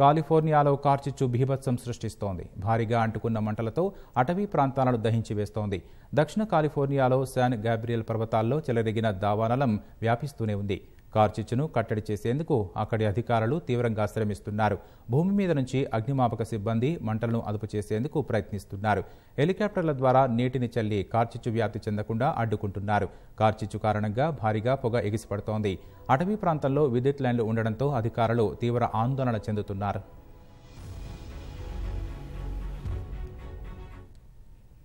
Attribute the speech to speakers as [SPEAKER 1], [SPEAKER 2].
[SPEAKER 1] కాలిఫోర్నియాలో కార్చిచ్చు బీభత్సం సృష్టిస్తోంది భారీగా అంటుకున్న మంటలతో అటవీ ప్రాంతాలను దహించి వేస్తోంది దక్షిణ కాలిఫోర్నియాలో శాన్ గాబ్రియల్ పర్వతాల్లో చెలరిగిన దావానలం వ్యాపిస్తూనే ఉంది కార్చిచ్చును కట్టడి చేసేందుకు అక్కడి అధికారులు తీవ్రంగా శ్రమిస్తున్నారు భూమి మీద నుంచి అగ్నిమాపక సిబ్బంది మంటలను అదుపు చేసేందుకు ప్రయత్నిస్తున్నారు హెలికాప్టర్ల ద్వారా నీటిని చల్లి కార్చిచ్చు వ్యాప్తి చెందకుండా అడ్డుకుంటున్నారు కార్చిచ్చు కారణంగా భారీగా పొగ ఎగిసిపడుతోంది అటవీ ప్రాంతంలో విద్యుత్ లైన్లు ఉండడంతో అధికారులు తీవ్ర ఆందోళన చెందుతున్నారు